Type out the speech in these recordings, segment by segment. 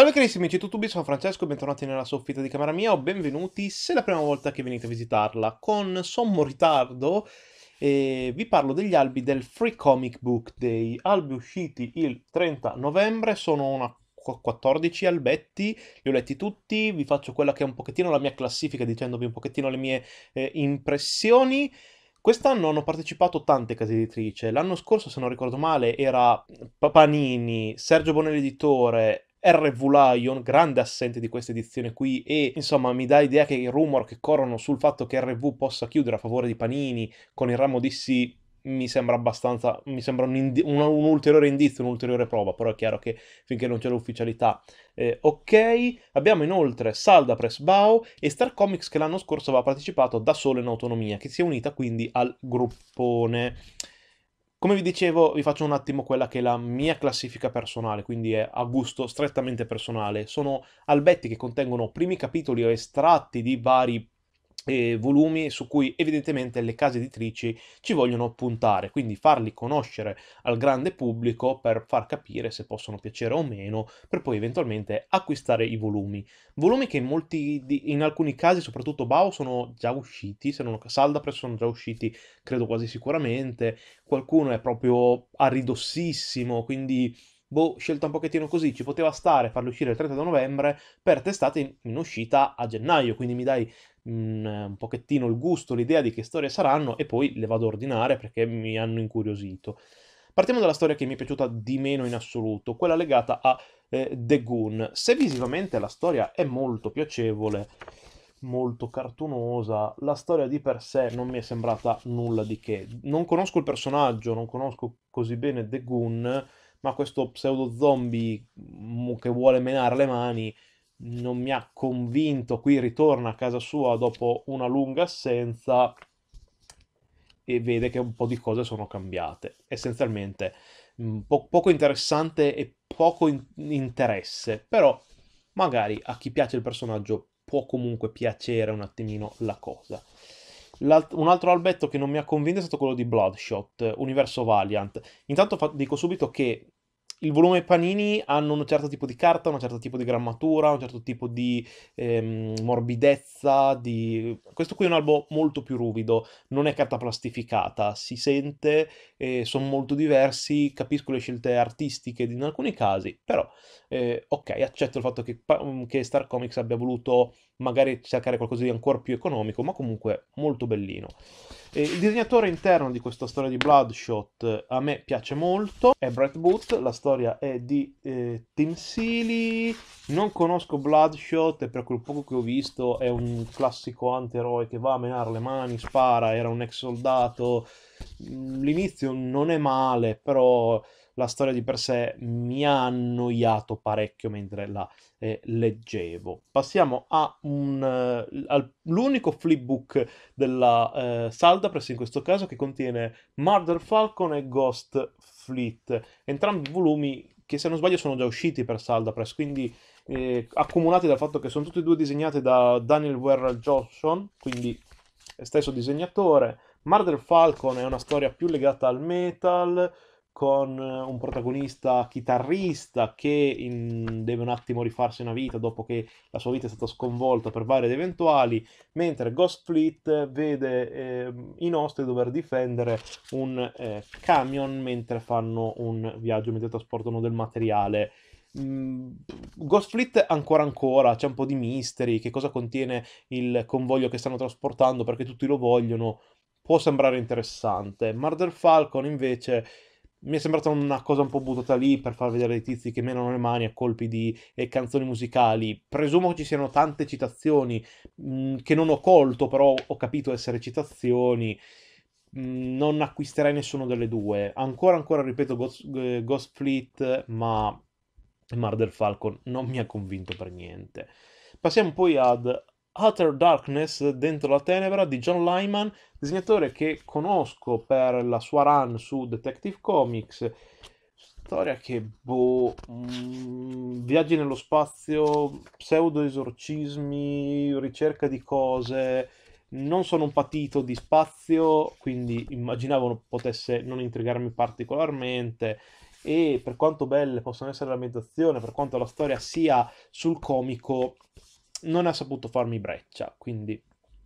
Salve carissimi YouTube, sono Francesco, bentornati nella soffitta di camera mia o benvenuti se è la prima volta che venite a visitarla. Con sommo ritardo eh, vi parlo degli albi del Free Comic Book Day, albi usciti il 30 novembre, sono una 14 albetti, li ho letti tutti, vi faccio quella che è un pochettino la mia classifica dicendovi un pochettino le mie eh, impressioni. Quest'anno hanno partecipato tante case editrici, l'anno scorso se non ricordo male era Papanini, Sergio Bonelli Editore, RV Lion, grande assente di questa edizione qui e insomma mi dà idea che i rumor che corrono sul fatto che RV possa chiudere a favore di Panini con il ramo DC mi sembra abbastanza, mi sembra un, indi- un, un ulteriore indizio, un'ulteriore prova, però è chiaro che finché non c'è l'ufficialità eh, ok, abbiamo inoltre Salda Press Bao e Star Comics che l'anno scorso aveva partecipato da solo in autonomia, che si è unita quindi al gruppone. Come vi dicevo, vi faccio un attimo quella che è la mia classifica personale, quindi è a gusto strettamente personale. Sono albetti che contengono primi capitoli o estratti di vari eh, volumi su cui evidentemente le case editrici ci vogliono puntare, quindi farli conoscere al grande pubblico per far capire se possono piacere o meno, per poi eventualmente acquistare i volumi. Volumi che in, molti, in alcuni casi, soprattutto Bao, sono già usciti, se non Saldapres sono già usciti, credo quasi sicuramente, qualcuno è proprio a ridossissimo, quindi boh, scelta un pochettino così, ci poteva stare farlo uscire il 30 novembre per testate in, uscita a gennaio, quindi mi dai un, eh, un pochettino il gusto, l'idea di che storie saranno e poi le vado a ordinare perché mi hanno incuriosito. Partiamo dalla storia che mi è piaciuta di meno in assoluto, quella legata a eh, The Goon. Se visivamente la storia è molto piacevole, molto cartunosa, la storia di per sé non mi è sembrata nulla di che. Non conosco il personaggio, non conosco così bene The Goon, ma questo pseudo zombie mm, che vuole menare le mani non mi ha convinto, qui ritorna a casa sua dopo una lunga assenza e vede che un po' di cose sono cambiate. Essenzialmente mm, po- poco interessante e poco in- interesse, però magari a chi piace il personaggio può comunque piacere un attimino la cosa. L'alt- un altro albetto che non mi ha convinto è stato quello di Bloodshot, Universo Valiant. Intanto fa- dico subito che il volume Panini hanno un certo tipo di carta, un certo tipo di grammatura, un certo tipo di ehm, morbidezza, di... questo qui è un albo molto più ruvido, non è carta plastificata, si sente, eh, sono molto diversi, capisco le scelte artistiche in alcuni casi, però eh, ok, accetto il fatto che, che Star Comics abbia voluto magari cercare qualcosa di ancora più economico, ma comunque molto bellino. E il disegnatore interno di questa storia di Bloodshot a me piace molto, è Brett Booth, la storia è di eh, Tim Seeley, non conosco Bloodshot e per quel poco che ho visto è un classico anti-eroe che va a menare le mani, spara, era un ex soldato, l'inizio non è male, però la storia di per sé mi ha annoiato parecchio mentre la eh, leggevo. Passiamo eh, all'unico flipbook della eh, salda, in questo caso, che contiene Murder Falcon e Ghost Fleet, entrambi volumi che se non sbaglio sono già usciti per salda quindi eh, accumulati dal fatto che sono tutti e due disegnati da Daniel Werrell Johnson, quindi stesso disegnatore. Murder Falcon è una storia più legata al metal, con eh, un protagonista chitarrista che in, deve un attimo rifarsi una vita dopo che la sua vita è stata sconvolta per varie ed eventuali, mentre Ghost Fleet vede eh, i nostri dover difendere un eh, camion mentre fanno un viaggio, mentre trasportano del materiale. Mm, Ghost Fleet ancora ancora, c'è un po' di misteri, che cosa contiene il convoglio che stanno trasportando perché tutti lo vogliono, può sembrare interessante. Murder Falcon invece mi è sembrata una cosa un po' buttata lì per far vedere i tizi che menano le mani a colpi di eh, canzoni musicali. Presumo ci siano tante citazioni mh, mm, che non ho colto, però ho capito essere citazioni. Mh, mm, non acquisterei nessuno delle due. Ancora, ancora, ripeto, Ghost, eh, Ghost Fleet, ma Murder Falcon non mi ha convinto per niente. Passiamo poi ad Utter Darkness dentro la tenebra di John Lyman, disegnatore che conosco per la sua run su Detective Comics. Storia che, boh, mh, mm, viaggi nello spazio, pseudo-esorcismi, ricerca di cose. Non sono un patito di spazio, quindi immaginavo potesse non intrigarmi particolarmente e per quanto belle possano essere le ambientazioni, per quanto la storia sia sul comico, non ha saputo farmi breccia, quindi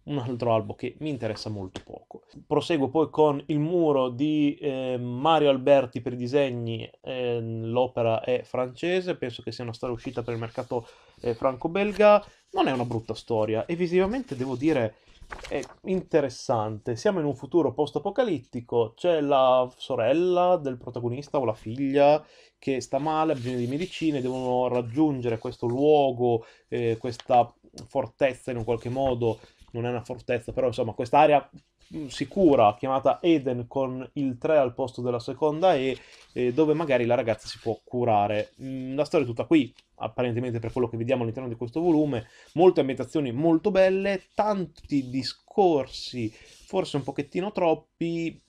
un altro albo che mi interessa molto poco. Proseguo poi con il muro di eh, Mario Alberti per i disegni, eh, l'opera è francese, penso che sia una storia uscita per il mercato eh, franco-belga, non è una brutta storia e visivamente devo dire è interessante. Siamo in un futuro post-apocalittico, c'è la sorella del protagonista o la figlia che sta male, ha bisogno di medicine, devono raggiungere questo luogo, eh, questa fortezza in un qualche modo, non è una fortezza, però insomma quest'area sicura chiamata Eden con il 3 al posto della seconda E eh, dove magari la ragazza si può curare. Mm, la storia è tutta qui, apparentemente per quello che vediamo all'interno di questo volume, molte ambientazioni molto belle, tanti discorsi, forse un pochettino troppi,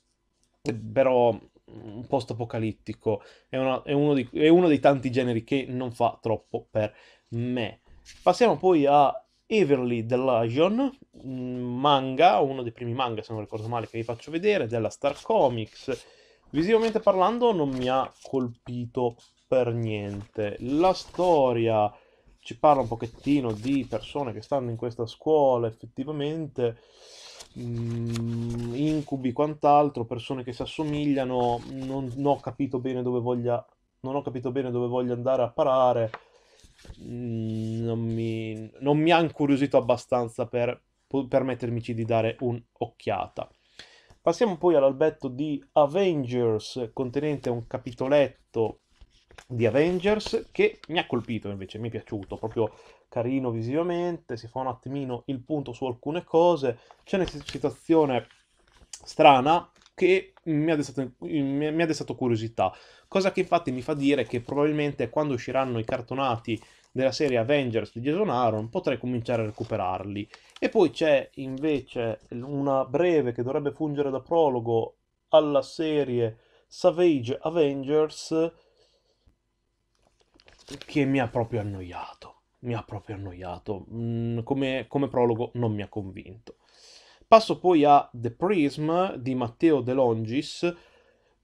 però un post-apocalittico è, una, è, uno di, è uno dei tanti generi che non fa troppo per me. Passiamo poi a Everly The Lion, mm, manga, uno dei primi manga se non ricordo male che vi faccio vedere, della Star Comics. Visivamente parlando non mi ha colpito per niente. La storia ci parla un pochettino di persone che stanno in questa scuola effettivamente mm, incubi quant'altro, persone che si assomigliano, non, non ho capito bene dove voglia non ho capito bene dove voglio andare a parare. Mm, non mi, non mi ha incuriosito abbastanza per permettermici di dare un'occhiata. Passiamo poi all'albetto di Avengers, contenente un capitoletto di Avengers che mi ha colpito invece, mi è piaciuto, proprio carino visivamente, si fa un attimino il punto su alcune cose, c'è una situazione strana che mi ha, destato, mi ha destato curiosità, cosa che infatti mi fa dire che probabilmente quando usciranno i cartonati della serie Avengers di Jason Aaron potrei cominciare a recuperarli. E poi c'è invece una breve che dovrebbe fungere da prologo alla serie Savage Avengers che mi ha proprio annoiato. Mi ha proprio annoiato. Mm, come, come prologo non mi ha convinto. Passo poi a The Prism di Matteo De Longis,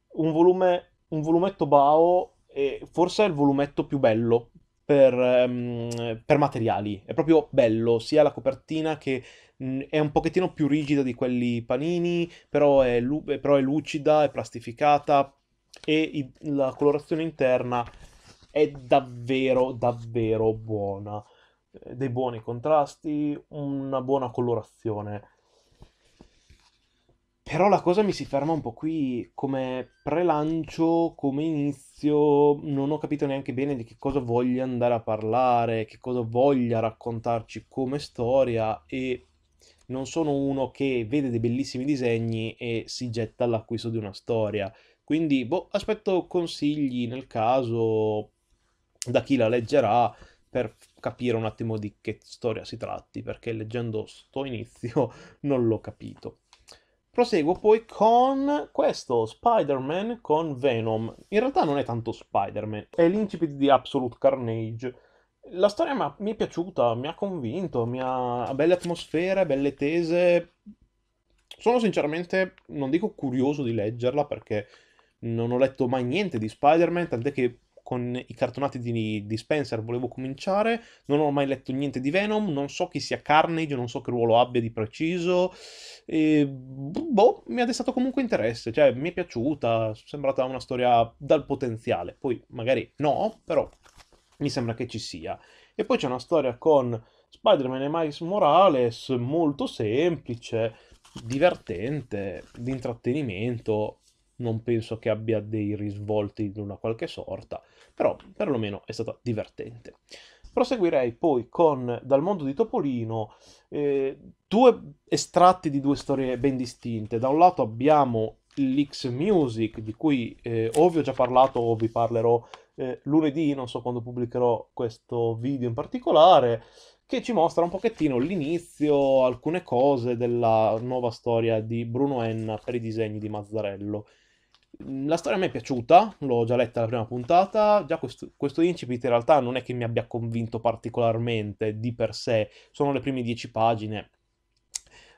un, volume, un volumetto Bao e forse è il volumetto più bello per, um, per materiali. È proprio bello, sia la copertina che mh, mm, è un pochettino più rigida di quelli panini, però è, lu- però è lucida, è plastificata e i- la colorazione interna è davvero, davvero buona. Dei buoni contrasti, una buona colorazione però la cosa mi si ferma un po' qui come prelancio, come inizio, non ho capito neanche bene di che cosa voglia andare a parlare, che cosa voglia raccontarci come storia e non sono uno che vede dei bellissimi disegni e si getta all'acquisto di una storia. Quindi, boh, aspetto consigli nel caso da chi la leggerà per capire un attimo di che storia si tratti, perché leggendo sto inizio non l'ho capito. Proseguo poi con questo, Spider-Man con Venom. In realtà non è tanto Spider-Man, è l'incipit di Absolute Carnage. La storia mi è piaciuta, mi ha convinto, mi ha belle atmosfere, belle tese. Sono sinceramente, non dico curioso di leggerla perché non ho letto mai niente di Spider-Man, tant'è che con i cartonati di, di, Spencer volevo cominciare, non ho mai letto niente di Venom, non so chi sia Carnage, non so che ruolo abbia di preciso, e, boh, mi ha destato comunque interesse, cioè mi è piaciuta, è sembrata una storia dal potenziale, poi magari no, però mi sembra che ci sia. E poi c'è una storia con Spider-Man e Miles Morales, molto semplice, divertente, di intrattenimento, non penso che abbia dei risvolti di una qualche sorta, però perlomeno è stata divertente. Proseguirei poi con Dal mondo di Topolino, eh, due estratti di due storie ben distinte. Da un lato abbiamo l'X Music, di cui eh, o vi ho già parlato o vi parlerò eh, lunedì, non so quando pubblicherò questo video in particolare, che ci mostra un pochettino l'inizio, alcune cose della nuova storia di Bruno Enna per i disegni di Mazzarello. Mm, la storia mi è piaciuta, l'ho già letta la prima puntata, già questo, questo, incipit in realtà non è che mi abbia convinto particolarmente di per sé, sono le prime dieci pagine,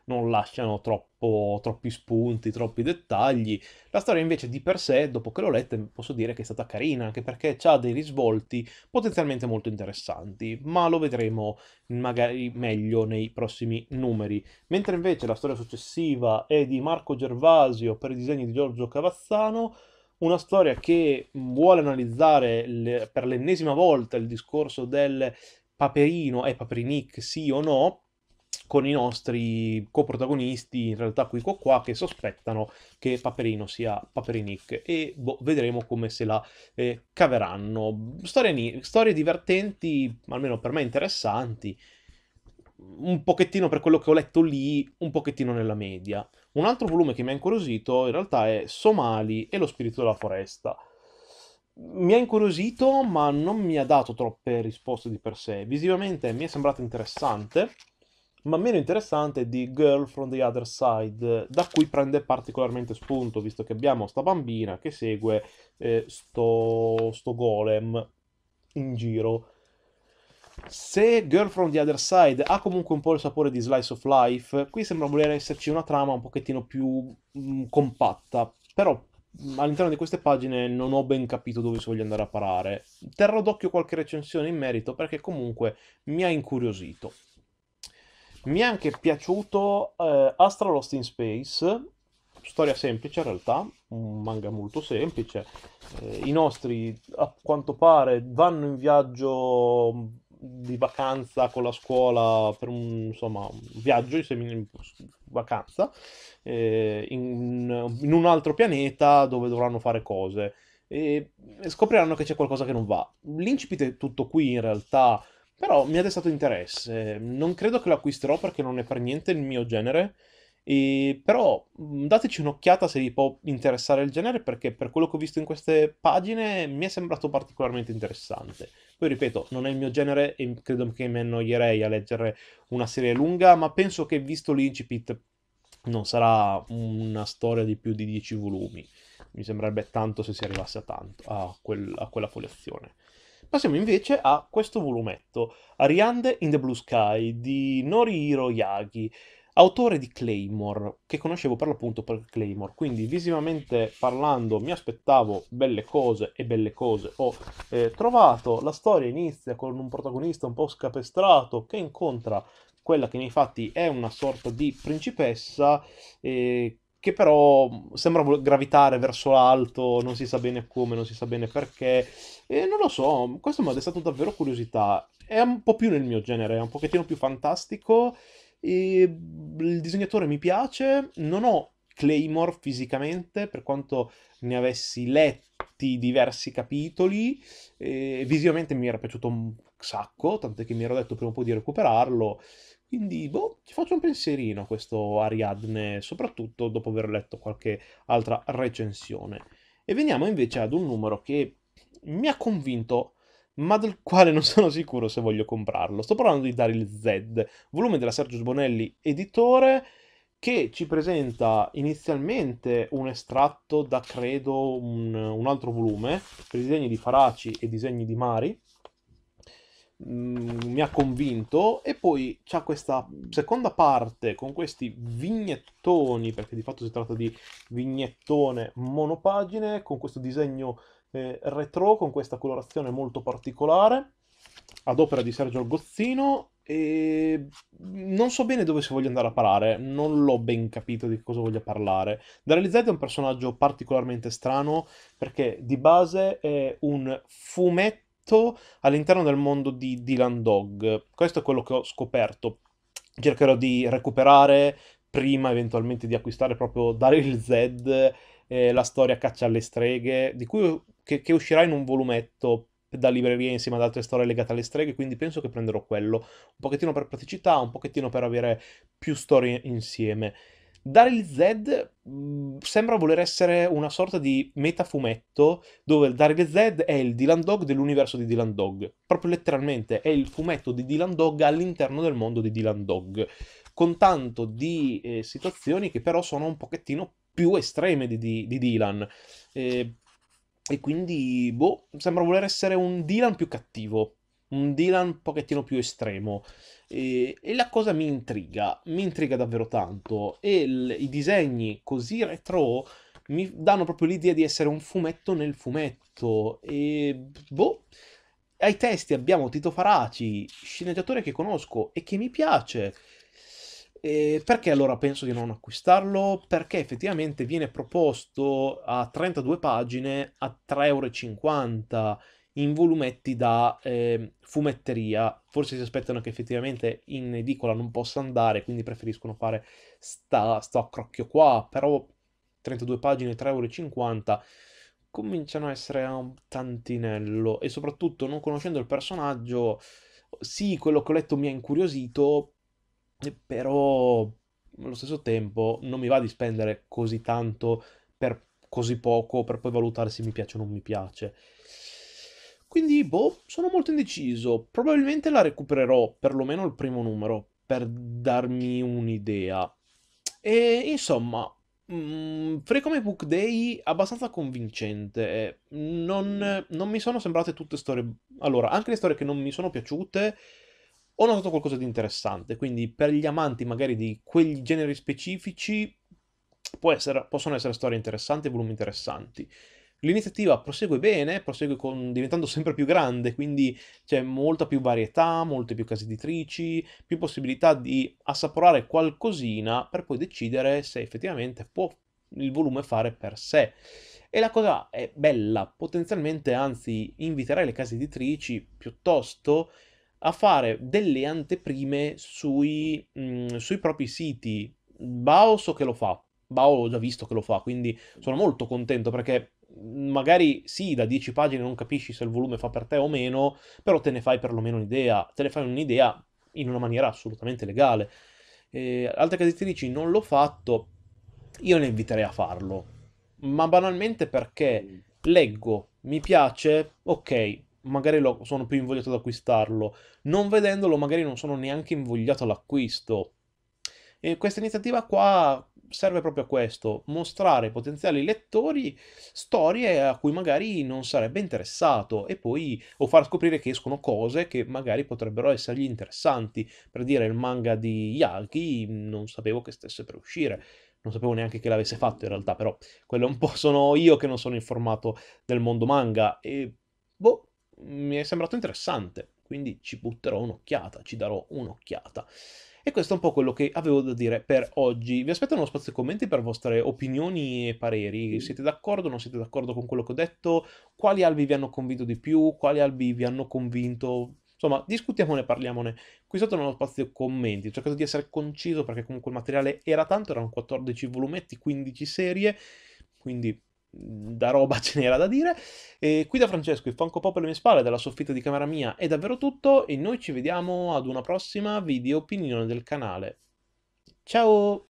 non lasciano troppo, troppi spunti, troppi dettagli. La storia invece di per sé, dopo che l'ho letta, posso dire che è stata carina, anche perché ha dei risvolti potenzialmente molto interessanti, ma lo vedremo magari meglio nei prossimi numeri. Mentre invece la storia successiva è di Marco Gervasio per i disegni di Giorgio Cavazzano, una storia che vuole analizzare le, per l'ennesima volta il discorso del Paperino e Paperinic sì o no, con i nostri coprotagonisti, in realtà qui qua qua, che sospettano che Paperino sia Paperinic e boh, vedremo come se la eh, caveranno. Storie, storie divertenti, almeno per me interessanti, un pochettino per quello che ho letto lì, un pochettino nella media. Un altro volume che mi ha incuriosito in realtà è Somali e lo spirito della foresta. Mi ha incuriosito, ma non mi ha dato troppe risposte di per sé. Visivamente mi è sembrato interessante, ma meno interessante di Girl from the Other Side, da cui prende particolarmente spunto, visto che abbiamo sta bambina che segue eh, sto, sto golem in giro. Se Girl from the Other Side ha comunque un po' il sapore di Slice of Life, qui sembra voler esserci una trama un pochettino più mh, mm, compatta, però mm, all'interno di queste pagine non ho ben capito dove si voglia andare a parare. Terrò d'occhio qualche recensione in merito perché comunque mi ha incuriosito. Mi è anche piaciuto eh, Astra Lost in Space, storia semplice in realtà, un manga molto semplice. Eh, I nostri, a quanto pare, vanno in viaggio di vacanza con la scuola per un, insomma, un viaggio in semi vacanza eh, in, in, un altro pianeta dove dovranno fare cose e scopriranno che c'è qualcosa che non va. L'incipit è tutto qui in realtà, però mi ha destato interesse, non credo che lo acquisterò perché non è per niente il mio genere, e, però mm, dateci un'occhiata se vi può interessare il genere perché per quello che ho visto in queste pagine mi è sembrato particolarmente interessante. Poi ripeto, non è il mio genere e credo che mi annoierei a leggere una serie lunga, ma penso che visto l'incipit non sarà una storia di più di 10 volumi. Mi sembrerebbe tanto se si arrivasse a tanto a, quel, a quella foliazione. Passiamo invece a questo volumetto, Ariande in the Blue Sky di Norihiro Yagi, autore di Claymore, che conoscevo per l'appunto per Claymore, quindi visivamente parlando mi aspettavo belle cose e belle cose ho eh, trovato. La storia inizia con un protagonista un po' scapestrato che incontra quella che nei fatti è una sorta di principessa eh, che però mm, sembra gravitare verso l'alto, non si sa bene come, non si sa bene perché, e non lo so, mm, questo mi ha destato davvero curiosità, è un po' più nel mio genere, è un pochettino più fantastico, e mm, il disegnatore mi piace, non ho Claymore fisicamente, per quanto ne avessi letti diversi capitoli, visivamente mi era piaciuto un sacco, tant'è che mi ero detto prima o poi di recuperarlo, quindi, boh, ti faccio un pensierino questo Ariadne, soprattutto dopo aver letto qualche altra recensione. E veniamo invece ad un numero che mi ha convinto, ma del quale non sono sicuro se voglio comprarlo. Sto parlando di Daryl Z, volume della Sergio Sbonelli, editore, che ci presenta inizialmente un estratto da, credo, un, un altro volume, per disegni di Faraci e disegni di Mari, Mm, mi ha convinto e poi c'è questa seconda parte con questi vignettoni, perché di fatto si tratta di vignettone monopagine, con questo disegno eh, retro, con questa colorazione molto particolare, ad opera di Sergio Algozzino e non so bene dove si voglia andare a parare, non l'ho ben capito di cosa voglia parlare. Da realizzare è un personaggio particolarmente strano perché di base è un fumetto all'interno del mondo di Dylan Dog. Questo è quello che ho scoperto. Cercherò di recuperare prima eventualmente di acquistare proprio Daryl Z eh, la storia Caccia alle streghe, di cui, che, che uscirà in un volumetto da libreria insieme ad altre storie legate alle streghe, quindi penso che prenderò quello, un pochettino per praticità, un pochettino per avere più storie insieme. Daryl Z mh, mm, sembra voler essere una sorta di metafumetto dove Daryl Z è il Dylan Dog dell'universo di Dylan Dog. Proprio letteralmente è il fumetto di Dylan Dog all'interno del mondo di Dylan Dog, con tanto di eh, situazioni che però sono un pochettino più estreme di, di, di Dylan. Eh, e quindi, boh, sembra voler essere un Dylan più cattivo un Dylan un pochettino più estremo e, e la cosa mi intriga, mi intriga davvero tanto e il, i disegni così retro mi danno proprio l'idea di essere un fumetto nel fumetto e boh ai testi abbiamo Tito Faraci, sceneggiatore che conosco e che mi piace. E perché allora penso di non acquistarlo? Perché effettivamente viene proposto a 32 pagine a 3,50 euro in volumetti da eh, fumetteria. Forse si aspettano che effettivamente in edicola non possa andare, quindi preferiscono fare sta, sto crocchio qua, però 32 pagine, 3,50 euro cominciano a essere un tantinello e soprattutto non conoscendo il personaggio, sì, quello che ho letto mi ha incuriosito, eh, però allo stesso tempo non mi va di spendere così tanto per così poco per poi valutare se mi piace o non mi piace. Quindi, boh, sono molto indeciso. Probabilmente la recupererò, perlomeno il primo numero, per darmi un'idea. E insomma, mh, mm, Frecome Book Day abbastanza convincente. Eh, non, non, mi sono sembrate tutte storie... Allora, anche le storie che non mi sono piaciute, ho notato qualcosa di interessante. Quindi per gli amanti magari di quegli generi specifici, essere, possono essere storie interessanti e volumi interessanti. L'iniziativa prosegue bene, prosegue con, diventando sempre più grande, quindi c'è molta più varietà, molte più case editrici, più possibilità di assaporare qualcosina per poi decidere se effettivamente può il volume fare per sé. E la cosa è bella, potenzialmente anzi inviterei le case editrici piuttosto a fare delle anteprime sui, mh, mm, sui propri siti. Bao so che lo fa, Bao ho già visto che lo fa, quindi sono molto contento perché magari sì, da 10 pagine non capisci se il volume fa per te o meno, però te ne fai perlomeno un'idea, te ne fai un'idea in una maniera assolutamente legale. Eh, altre case editrici non l'ho fatto, io ne inviterei a farlo, ma banalmente perché leggo, mi piace, ok, magari lo, sono più invogliato ad acquistarlo, non vedendolo magari non sono neanche invogliato all'acquisto. E questa iniziativa qua serve proprio a questo, mostrare ai potenziali lettori storie a cui magari non sarebbe interessato e poi o far scoprire che escono cose che magari potrebbero essergli interessanti. Per dire il manga di Yagi non sapevo che stesse per uscire. Non sapevo neanche che l'avesse fatto in realtà, però quello un po' sono io che non sono informato del mondo manga e boh, mi è sembrato interessante quindi ci butterò un'occhiata, ci darò un'occhiata. E questo è un po' quello che avevo da dire per oggi. Vi aspetto uno spazio commenti per vostre opinioni e pareri. Siete d'accordo o non siete d'accordo con quello che ho detto? Quali albi vi hanno convinto di più? Quali albi vi hanno convinto? Insomma, discutiamone, parliamone. Qui sotto nello spazio commenti, ho cercato di essere conciso perché comunque il materiale era tanto, erano 14 volumetti, 15 serie, quindi da roba ce n'era da dire. E qui da Francesco, il Funko Pop alle mie spalle, dalla soffitta di camera mia, è davvero tutto e noi ci vediamo ad una prossima video opinione del canale. Ciao!